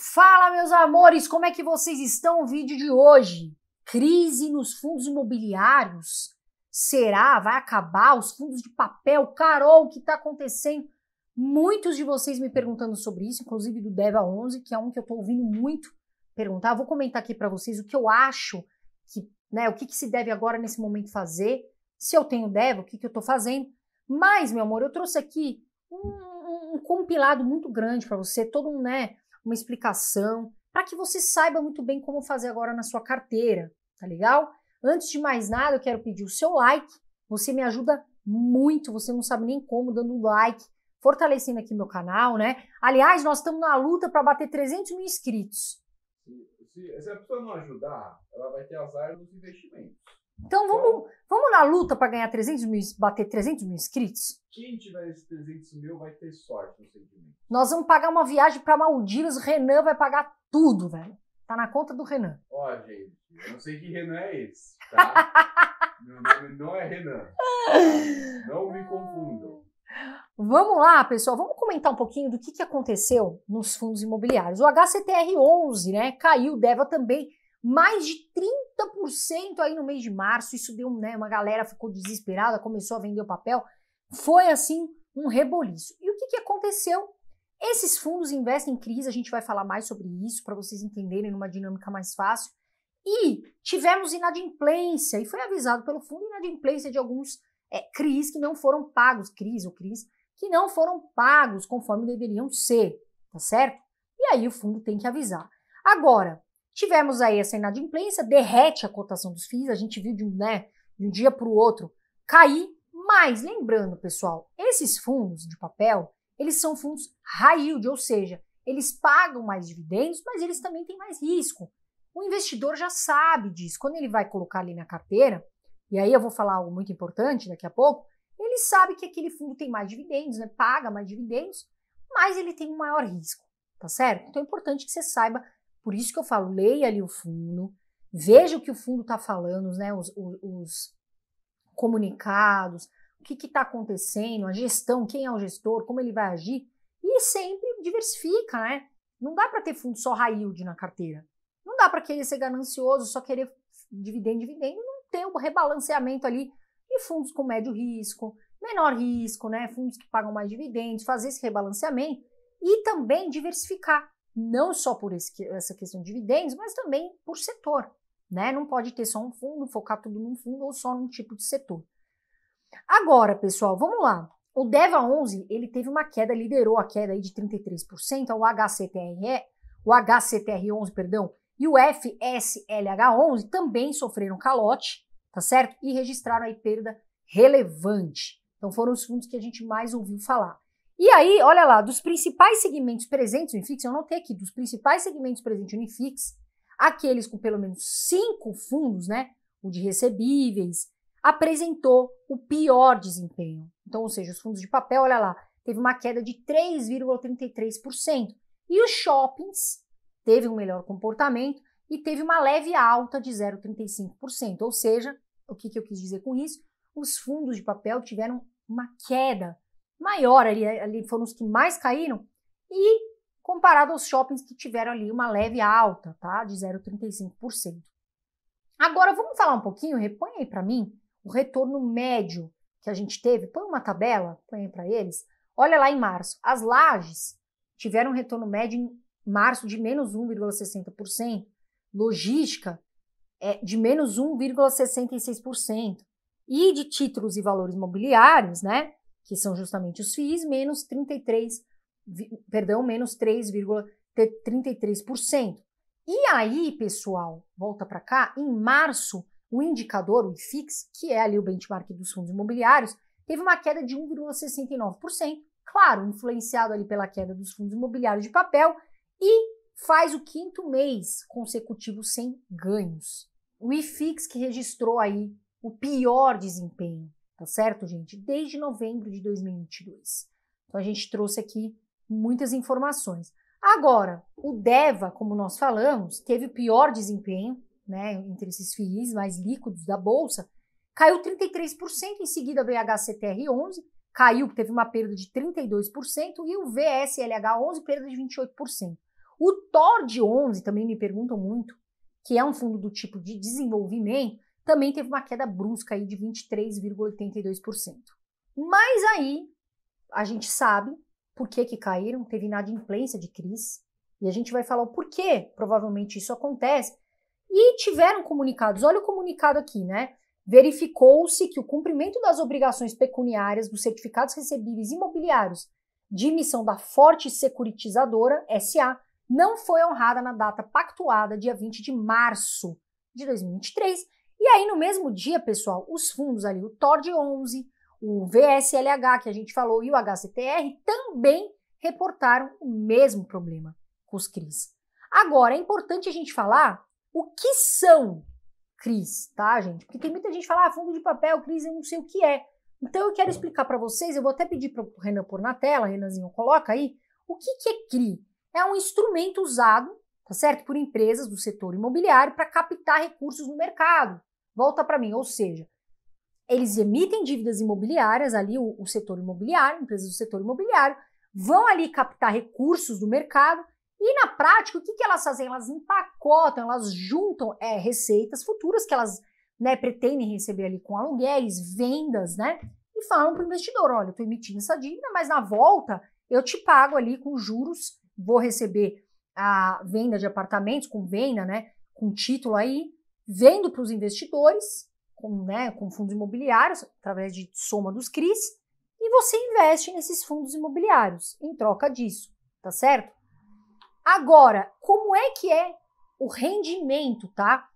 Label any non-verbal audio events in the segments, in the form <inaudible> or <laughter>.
Fala, meus amores, como é que vocês estão? O vídeo de hoje. Crise nos fundos imobiliários? Será? Vai acabar? Os fundos de papel? Carol, o que está acontecendo? Muitos de vocês me perguntando sobre isso, inclusive do Deva11, que é um que eu estou ouvindo muito perguntar. vou comentar aqui para vocês o que eu acho, que, né, o que, que, se deve agora nesse momento fazer. Se eu tenho Deva, o que, que eu estou fazendo? Mas, meu amor, eu trouxe aqui um, um, um compilado muito grande para você, todo um, né, uma explicação, para que você saiba muito bem como fazer agora na sua carteira, tá legal? Antes de mais nada, eu quero pedir o seu like. Você me ajuda muito, você não sabe nem como, dando like, fortalecendo aqui meu canal, né? Aliás, nós estamos na luta para bater 300 mil inscritos se, se a pessoa não ajudar, ela vai ter azar nos investimentos. Então vamos, então, vamos na luta para ganhar 300 mil, bater 300 mil inscritos? Quem tiver esses 300 mil vai ter sorte no sentimento. Nós vamos pagar uma viagem para Maldivas, o Renan vai pagar tudo, velho. Tá na conta do Renan. Ó, gente, eu não sei que Renan é esse, tá? <laughs> Meu nome não é Renan. Não me confundam. Vamos lá, pessoal, vamos comentar um pouquinho do que, que aconteceu nos fundos imobiliários. O HCTR11 né, caiu, deva também mais de 30% aí no mês de março. Isso deu, né? Uma galera ficou desesperada, começou a vender o papel. Foi assim um reboliço. E o que, que aconteceu? Esses fundos investem em crise, a gente vai falar mais sobre isso para vocês entenderem numa dinâmica mais fácil. E tivemos inadimplência, e foi avisado pelo fundo inadimplência de alguns é, CRIs que não foram pagos, CRIs ou CRIs que não foram pagos conforme deveriam ser, tá certo? E aí o fundo tem que avisar. Agora, tivemos aí essa inadimplência, derrete a cotação dos FIIs, a gente viu de um, né, de um dia para o outro cair, mas lembrando, pessoal, esses fundos de papel, eles são fundos high yield, ou seja, eles pagam mais dividendos, mas eles também têm mais risco. O investidor já sabe disso. Quando ele vai colocar ali na carteira, e aí eu vou falar algo muito importante daqui a pouco, ele sabe que aquele fundo tem mais dividendos, né? paga mais dividendos, mas ele tem um maior risco, tá certo? Então é importante que você saiba, por isso que eu falo, leia ali o fundo, veja o que o fundo está falando, né? os, os, os comunicados, o que está acontecendo, a gestão, quem é o gestor, como ele vai agir, e sempre diversifica, né? Não dá para ter fundo só high yield na carteira. Não dá para querer ser ganancioso, só querer dividendo, dividendo, não ter um rebalanceamento ali fundos com médio risco, menor risco, né? Fundos que pagam mais dividendos, fazer esse rebalanceamento e também diversificar, não só por esse, essa questão de dividendos, mas também por setor, né? Não pode ter só um fundo, focar tudo num fundo ou só num tipo de setor. Agora, pessoal, vamos lá. O DEVA 11, ele teve uma queda, liderou a queda aí de 33%, o HCTRE, o HCTR11, perdão, e o FSLH11 também sofreram calote, tá certo? E registraram aí perda relevante. Então foram os fundos que a gente mais ouviu falar. E aí, olha lá, dos principais segmentos presentes no IFIX, eu notei aqui, dos principais segmentos presentes no IFIX, aqueles com pelo menos cinco fundos, né, o de recebíveis, apresentou o pior desempenho. Então, ou seja, os fundos de papel, olha lá, teve uma queda de 3,33%. E os shoppings teve um melhor comportamento e teve uma leve alta de 0,35%, ou seja, o que, que eu quis dizer com isso? Os fundos de papel tiveram uma queda maior ali, ali foram os que mais caíram, e comparado aos shoppings que tiveram ali uma leve alta, tá? De 0,35%. Agora vamos falar um pouquinho, repõe aí para mim o retorno médio que a gente teve. Põe uma tabela, põe aí para eles. Olha lá em março, as lajes tiveram um retorno médio em março de menos 1,60%, logística é, de menos 1,66%. E de títulos e valores mobiliários, né, que são justamente os FIIs, menos 33, perdão, menos 3,33%. E aí, pessoal, volta para cá, em março, o indicador, o IFIX, que é ali o benchmark dos fundos imobiliários, teve uma queda de 1,69%, claro, influenciado ali pela queda dos fundos imobiliários de papel e faz o quinto mês consecutivo sem ganhos. O IFIX que registrou aí o pior desempenho, tá certo, gente? Desde novembro de 2022. Então a gente trouxe aqui muitas informações. Agora, o DEVA, como nós falamos, teve o pior desempenho, né, entre esses FIIs mais líquidos da bolsa, caiu 33%, em seguida veio Vhctr HCTR 11, caiu, teve uma perda de 32% e o VSLH 11 perda de 28%. O Thor de 11, também me perguntam muito, que é um fundo do tipo de desenvolvimento, também teve uma queda brusca aí de 23,82%. Mas aí a gente sabe por que, que caíram, teve inadimplência de crise, e a gente vai falar o porquê provavelmente isso acontece. E tiveram comunicados, olha o comunicado aqui, né? Verificou-se que o cumprimento das obrigações pecuniárias dos certificados recebíveis imobiliários de emissão da Forte Securitizadora, SA, não foi honrada na data pactuada, dia 20 de março de 2023. E aí, no mesmo dia, pessoal, os fundos ali, o TORD11, o VSLH, que a gente falou, e o HCTR também reportaram o mesmo problema com os CRIs. Agora, é importante a gente falar o que são CRIs, tá, gente? Porque tem muita gente que fala, ah, fundo de papel, CRIs, eu não sei o que é. Então, eu quero explicar para vocês, eu vou até pedir para o Renan pôr na tela, Renanzinho, coloca aí, o que, que é CRI? é um instrumento usado, tá certo, por empresas do setor imobiliário para captar recursos no mercado. Volta para mim, ou seja, eles emitem dívidas imobiliárias ali, o, o setor imobiliário, empresas do setor imobiliário, vão ali captar recursos do mercado e na prática, o que, que elas fazem? Elas empacotam, elas juntam é, receitas futuras que elas né, pretendem receber ali com aluguéis, vendas, né? E falam para o investidor: olha, eu estou emitindo essa dívida, mas na volta eu te pago ali com juros vou receber a venda de apartamentos, com venda, né, com título aí, vendo para os investidores, com, né, com fundos imobiliários, através de soma dos CRIs, e você investe nesses fundos imobiliários em troca disso, tá certo? Agora, como é que é o rendimento, tá?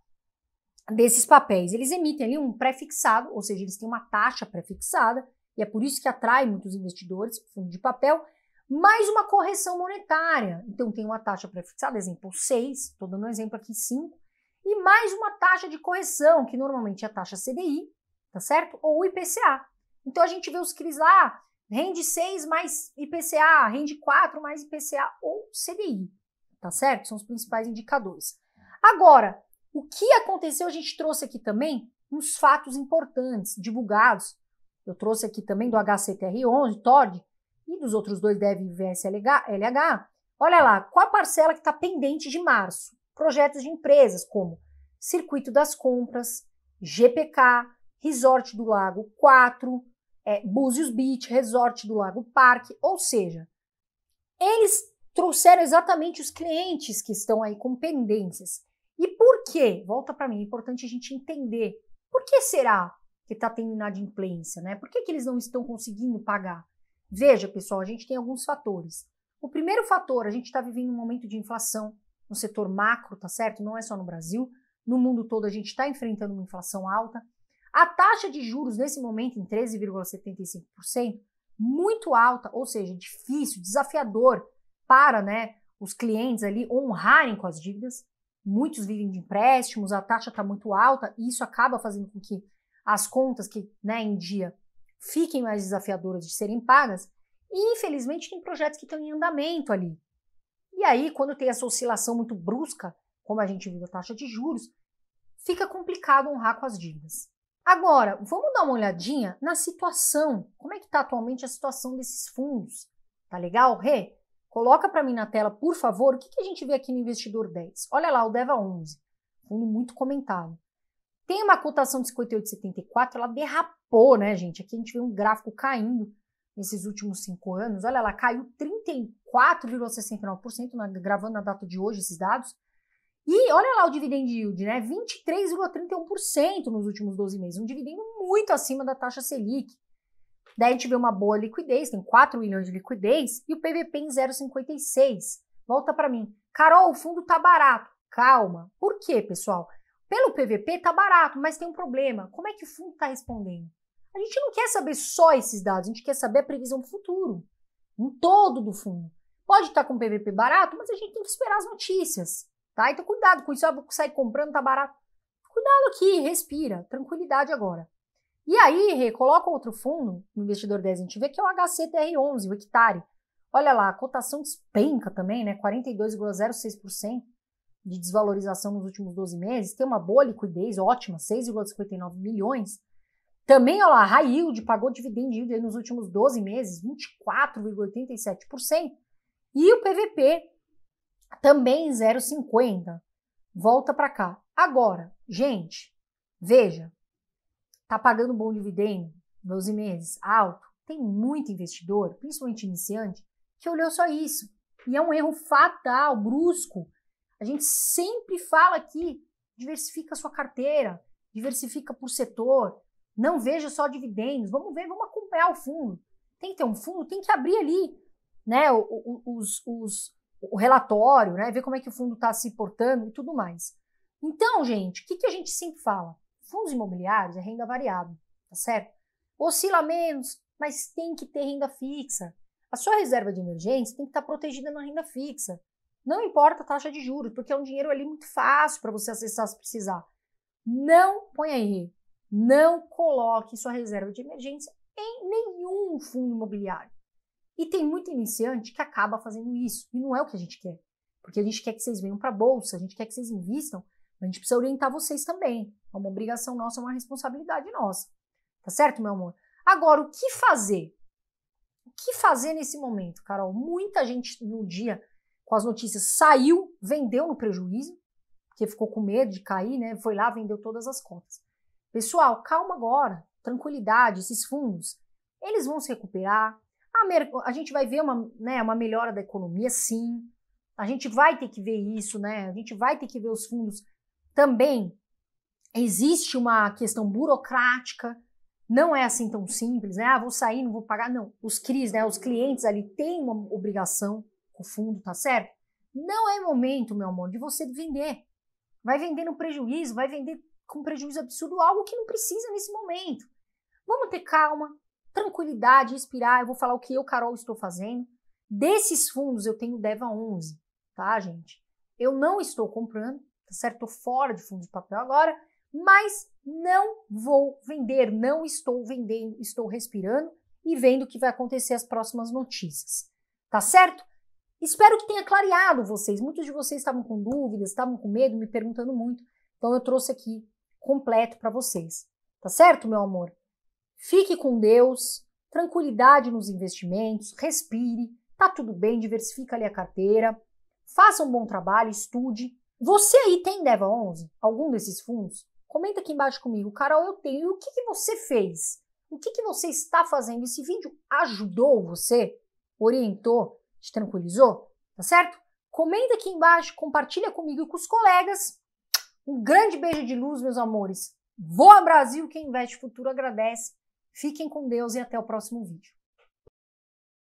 Desses papéis. Eles emitem ali um pré-fixado, ou seja, eles têm uma taxa pré-fixada, e é por isso que atrai muitos investidores, fundo de papel, mais uma correção monetária. Então, tem uma taxa prefixada, exemplo 6, estou dando um exemplo aqui 5, e mais uma taxa de correção, que normalmente é a taxa CDI, tá certo? Ou IPCA. Então, a gente vê os CRIs lá, rende 6 mais IPCA, rende 4 mais IPCA ou CDI, tá certo? São os principais indicadores. Agora, o que aconteceu, a gente trouxe aqui também uns fatos importantes divulgados. Eu trouxe aqui também do HCTR11, TORG, e dos outros dois devem VSLH, LH, olha lá, qual a parcela que está pendente de março? Projetos de empresas como Circuito das Compras, GPK, Resort do Lago 4, é, Búzios Beach, Resort do Lago Parque, ou seja, eles trouxeram exatamente os clientes que estão aí com pendências. E por que? Volta para mim, é importante a gente entender. Por que será que está tendo inadimplência, né? Por que, que eles não estão conseguindo pagar? Veja, pessoal, a gente tem alguns fatores. O primeiro fator, a gente está vivendo um momento de inflação no setor macro, tá certo? Não é só no Brasil, no mundo todo a gente está enfrentando uma inflação alta. A taxa de juros nesse momento em 13,75%, muito alta, ou seja, difícil, desafiador para né, os clientes ali honrarem com as dívidas. Muitos vivem de empréstimos, a taxa está muito alta e isso acaba fazendo com que as contas que né, em dia fiquem mais desafiadoras de serem pagas. E, infelizmente, tem projetos que estão em andamento ali. E aí, quando tem essa oscilação muito brusca, como a gente viu da taxa de juros, fica complicado honrar com as dívidas. Agora, vamos dar uma olhadinha na situação. Como é que está atualmente a situação desses fundos? Tá legal, Rê? Coloca para mim na tela, por favor, o que, que, a gente vê aqui no Investidor 10. Olha lá, o DEVA 11, fundo muito comentado. Tem uma cotação de 58,74, ela derrapou, né, gente? Aqui a gente vê um gráfico caindo nesses últimos cinco anos. Olha, ela caiu 34,69%, na, gravando na data de hoje esses dados. E olha lá o dividend yield, né? 23,31% nos últimos 12 meses, um dividendo muito acima da taxa Selic. Daí a gente vê uma boa liquidez, tem 4 milhões de liquidez e o PVP em 0,56. Volta para mim. Carol, o fundo tá barato. Calma. Por quê, pessoal? Pelo PVP tá barato, mas tem um problema. Como é que o fundo está respondendo? A gente não quer saber só esses dados, a gente quer saber a previsão do futuro, um todo do fundo. Pode estar tá com PVP barato, mas a gente tem que esperar as notícias, tá? Então cuidado com isso, ah, sai comprando, tá barato. Cuidado aqui, respira, tranquilidade agora. E aí, coloca outro fundo, investidor 10 a gente vê, que é o HCTR11, o hectare. Olha lá, a cotação despenca também, né? 42,06% de desvalorização nos últimos 12 meses, tem uma boa liquidez ótima, 6,59 milhões. Também, olha lá, high yield pagou dividend yield nos últimos 12 meses, 24,87%. E o PVP também 0,50. Volta para cá. Agora, gente, veja, tá pagando bom dividendo, 12 meses, alto. Tem muito investidor, principalmente iniciante, que olhou só isso. E é um erro fatal, brusco, a gente sempre fala aqui, diversifica a sua carteira, diversifica por setor, não veja só dividendos, vamos ver, vamos acompanhar o fundo. Tem que ter um fundo, tem que abrir ali, né, os, os, o relatório, né, ver como é que o fundo está se portando e tudo mais. Então, gente, o que, que a gente sempre fala? Fundos imobiliários é renda variável, tá certo? Oscila menos, mas tem que ter renda fixa. A sua reserva de emergência tem que estar tá protegida na renda fixa. Não importa a taxa de juros, porque é um dinheiro ali muito fácil para você acessar se precisar. Não ponha aí, não coloque sua reserva de emergência em nenhum fundo imobiliário. E tem muito iniciante que acaba fazendo isso, e não é o que a gente quer. Porque a gente quer que vocês venham para a bolsa, a gente quer que vocês invistam, mas a gente precisa orientar vocês também. É uma obrigação nossa, é uma responsabilidade nossa. Tá certo, meu amor? Agora, o que fazer? O que fazer nesse momento, Carol? Muita gente no dia com as notícias, saiu, vendeu no prejuízo, porque ficou com medo de cair, né? Foi lá, vendeu todas as contas. Pessoal, calma agora, tranquilidade, esses fundos, eles vão se recuperar. A, a gente vai ver uma, né, uma melhora da economia, sim. A gente vai ter que ver isso, né? A gente vai ter que ver os fundos também. Existe uma questão burocrática, não é assim tão simples, né? Ah, vou sair, não vou pagar. Não, os CRIs, né? Os clientes ali têm uma obrigação pouco fundo, tá certo? Não é momento, meu amor, de você vender. Vai vender no prejuízo, vai vender com prejuízo absurdo algo que não precisa nesse momento. Vamos ter calma, tranquilidade, respirar. Eu vou falar o que eu, Carol, estou fazendo. Desses fundos eu tenho DEVA 11, tá, gente? Eu não estou comprando, tá certo? Estou fora de fundo de papel agora, mas não vou vender, não estou vendendo, estou respirando e vendo o que vai acontecer as próximas notícias, tá certo? Espero que tenha clareado vocês. Muitos de vocês estavam com dúvidas, estavam com medo, me perguntando muito. Então eu trouxe aqui completo para vocês. Tá certo, meu amor? Fique com Deus, tranquilidade nos investimentos, respire, tá tudo bem, diversifica ali a carteira, faça um bom trabalho, estude. Você aí tem Deva 11? Algum desses fundos? Comenta aqui embaixo comigo, Carol, eu tenho. E o que, que você fez? O que, que você está fazendo? Esse vídeo ajudou você? Orientou? Te tranquilizou? Tá certo? Comenta aqui embaixo, compartilha comigo e com os colegas. Um grande beijo de luz, meus amores. Voa Brasil, quem investe futuro agradece. Fiquem com Deus e até o próximo vídeo.